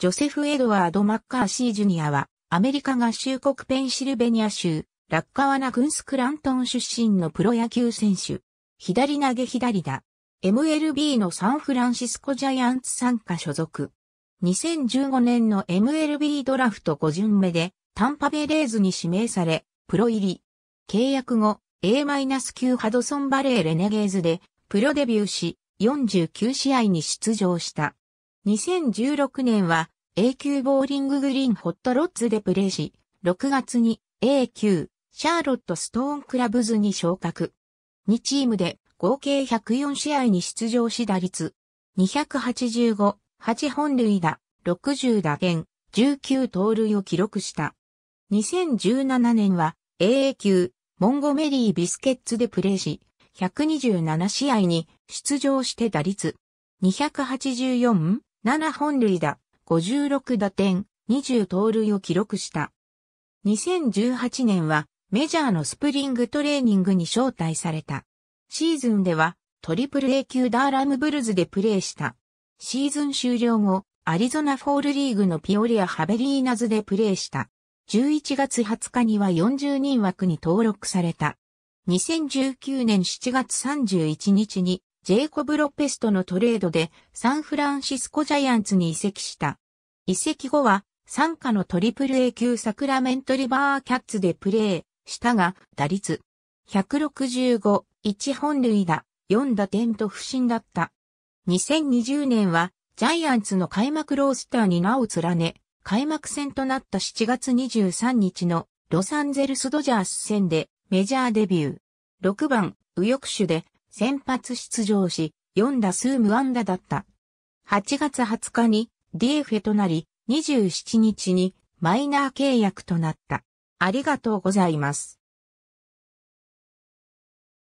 ジョセフ・エドワード・マッカーシー・ジュニアは、アメリカ合衆国ペンシルベニア州、ラッカワナンスクラントン出身のプロ野球選手。左投げ左打。MLB のサンフランシスコジャイアンツ参加所属。2015年の MLB ドラフト5巡目で、タンパベレーズに指名され、プロ入り。契約後、A-9 ハドソンバレーレネゲーズで、プロデビューし、49試合に出場した。2016年は A 級ボーリンググリーンホットロッズでプレーし、6月に A 級シャーロットストーンクラブズに昇格。2チームで合計104試合に出場し打率285、8本塁打、60打点、19盗塁を記録した。2017年は AA 級モンゴメリービスケッツでプレーし、127試合に出場して打率284、7本塁打、56打点、20盗塁を記録した。2018年はメジャーのスプリングトレーニングに招待された。シーズンではトリプル A 級ダーラムブルズでプレーした。シーズン終了後、アリゾナフォールリーグのピオリア・ハベリーナズでプレーした。11月20日には40人枠に登録された。2019年7月31日にジェイコブ・ロペスとのトレードでサンフランシスコジャイアンツに移籍した。移籍後は、参加のトリプル A 級サクラメントリバーキャッツでプレーしたが、打率165、1本塁打、4打点と不振だった。2020年は、ジャイアンツの開幕ロースターに名を連ね、開幕戦となった7月23日のロサンゼルスドジャース戦でメジャーデビュー。6番、右翼手で先発出場し、4打数無安打だった。8月20日に DF となり、27日にマイナー契約となった。ありがとうございます。